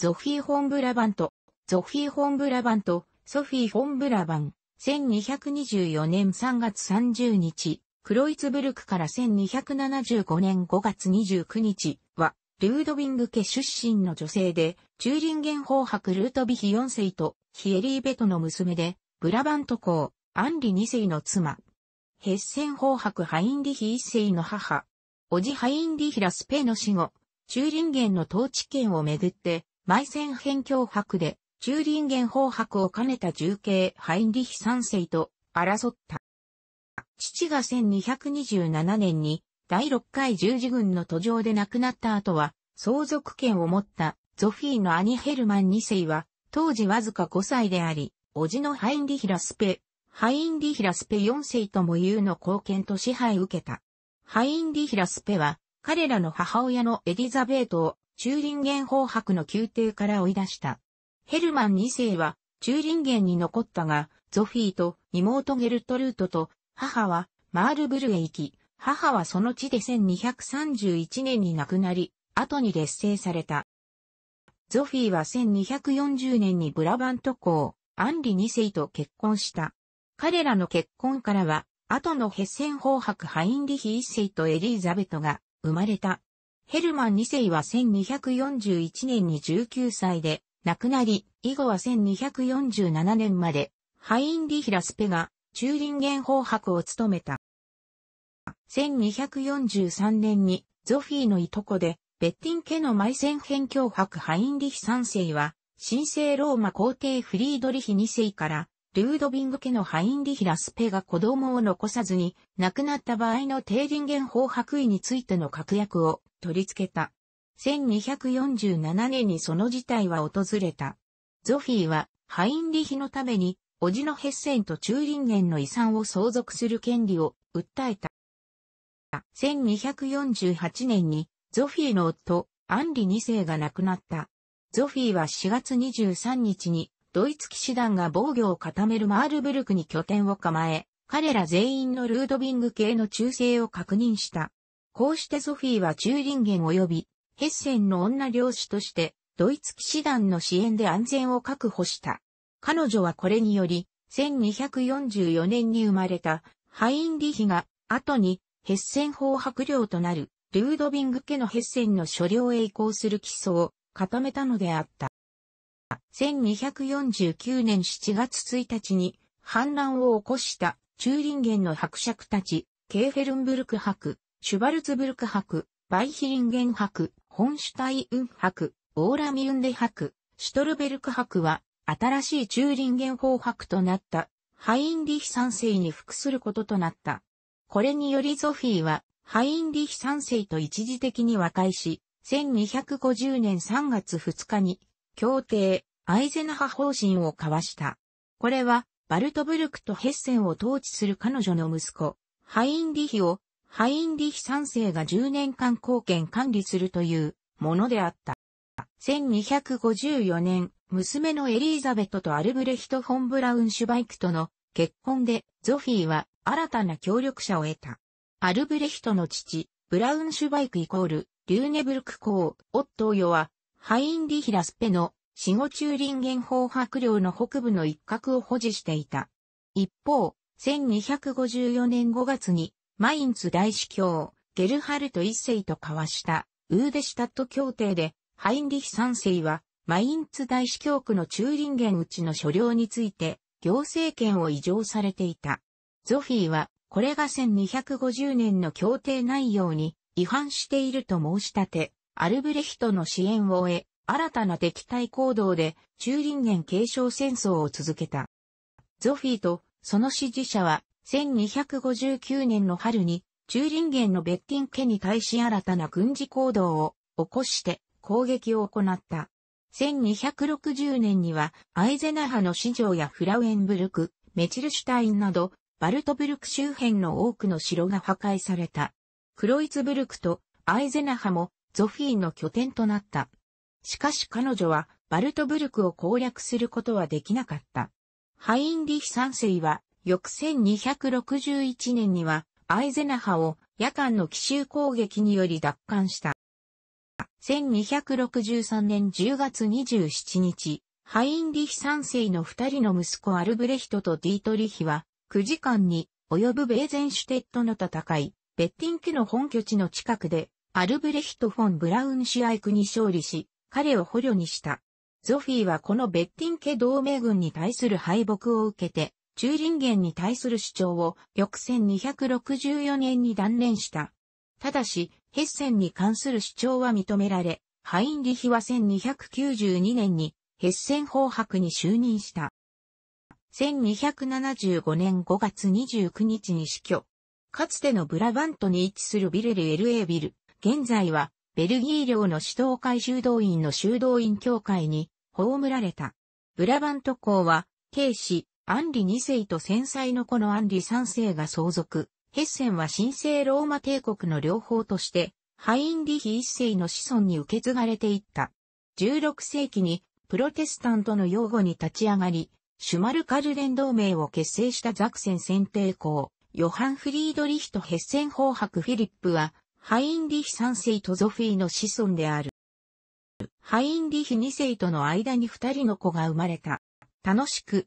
ゾフィー・ホンブラバント、ゾフィー・ホンブラバント、ソフィー・ホンブラバン、1224年3月30日、クロイツブルクから1275年5月29日は、ルードィング家出身の女性で、チューリンゲン法伯ルートビヒ4世とヒエリーベトの娘で、ブラバント公、アンリ2世の妻。ヘッセン法伯ハインリヒ1世の母。おじハインリヒラスペの死後、チューリンゲンの統治権をめぐって、埋戦辺境博で、中林元砲博を兼ねた重慶ハインリヒ三世と争った。父が1227年に第6回十字軍の途上で亡くなった後は、相続権を持ったゾフィーの兄ヘルマン2世は、当時わずか5歳であり、叔父のハインリヒラスペ、ハインリヒラスペ4世とも言うの貢献と支配受けた。ハインリヒラスペは、彼らの母親のエリザベートを中林元法白の宮廷から追い出した。ヘルマン2世は中林ンに残ったが、ゾフィーと妹ゲルトルートと母はマールブルへ行き、母はその地で1231年に亡くなり、後に劣勢された。ゾフィーは1240年にブラバント公、アンリ2世と結婚した。彼らの結婚からは、後のヘッセン法白ハインリヒ1世とエリーザベトが生まれた。ヘルマン2世は1241年に19歳で亡くなり、以後は1247年までハインリヒ・ラスペが中林元法博を務めた。1243年にゾフィーのいとこでベッティン家の埋戦編脅迫ハインリヒ3世は神聖ローマ皇帝フリードリヒ2世からルードビング家のハインリヒ・ラスペが子供を残さずに亡くなった場合の低人間法白衣についての確約を取り付けた。1247年にその事態は訪れた。ゾフィーは、ハインリヒのために、叔父のヘッセンとチューリンゲンの遺産を相続する権利を訴えた。1248年に、ゾフィーの夫、アンリ2世が亡くなった。ゾフィーは4月23日に、ドイツ騎士団が防御を固めるマールブルクに拠点を構え、彼ら全員のルードビング系の忠誠を確認した。こうしてソフィーはチューリンゲン及びヘッセンの女漁師としてドイツ騎士団の支援で安全を確保した。彼女はこれにより1244年に生まれたハインリヒが後にヘッセン法白領となるルードビング家のヘッセンの所領へ移行する基礎を固めたのであった。1249年7月1日に反乱を起こしたチューリンゲンの伯爵たち、ケーフェルンブルク伯、シュバルツブルク博、バイヒリンゲン博、ホンシュタイウン博、オーラミウンデ博、シュトルベルク博は、新しいチューリンゲン法博となった、ハインリヒ三世に服することとなった。これによりゾフィーは、ハインリヒ三世と一時的に和解し、1250年3月2日に、協定、アイゼナハ方針を交わした。これは、バルトブルクとヘッセンを統治する彼女の息子、ハインリヒをハインリヒ3世が10年間貢献管理するというものであった。1254年、娘のエリーザベットとアルブレヒト・フォン・ブラウンシュバイクとの結婚でゾフィーは新たな協力者を得た。アルブレヒトの父、ブラウンシュバイクイコール、リューネブルク公、オットーヨは、ハインリヒ・ラスペの死後中林元法白領の北部の一角を保持していた。一方、1254年5月にマインツ大司教、ゲルハルト一世と交わしたウーデシュタット協定で、ハインリヒ三世は、マインツ大司教区の中林源内の所領について、行政権を委譲されていた。ゾフィーは、これが1250年の協定内容に違反していると申し立て、アルブレヒトの支援を得、新たな敵対行動で中林源継承戦争を続けた。ゾフィーとその支持者は1259年の春に、ンゲンのベッティン家に対し新たな軍事行動を起こして攻撃を行った。1260年には、アイゼナハの市場やフラウエンブルク、メチルシュタインなど、バルトブルク周辺の多くの城が破壊された。クロイツブルクとアイゼナハもゾフィーの拠点となった。しかし彼女はバルトブルクを攻略することはできなかった。ハインリヒ三世は翌1261年には、アイゼナハを夜間の奇襲攻撃により奪還した。1263年10月27日、ハインリヒ三世の二人の息子アルブレヒトとディートリヒは、9時間に及ぶベーゼンシュテッドの戦い、ベッティン家の本拠地の近くで、アルブレヒト・フォン・ブラウンシュアイクに勝利し、彼を捕虜にした。ゾフィーはこのベッティン家同盟軍に対する敗北を受けて、中林元に対する主張を翌1264年に断念した。ただし、ヘッセンに関する主張は認められ、ハインリヒは1292年にヘッセン法白に就任した。1275年5月29日に死去。かつてのブラバントに位置するビレル LA ビル、現在はベルギー領の首都会修道院の修道院協会に葬られた。ブラバント校は、慶市、アンリ2世と戦災の子のアンリ3世が相続。ヘッセンは神聖ローマ帝国の両方として、ハインリヒ1世の子孫に受け継がれていった。16世紀にプロテスタントの擁護に立ち上がり、シュマルカル連同盟を結成したザクセン選定校、ヨハン・フリードリヒとヘッセン法伯フィリップは、ハインリヒ3世とゾフィーの子孫である。ハインリヒ2世との間に2人の子が生まれた。楽しく、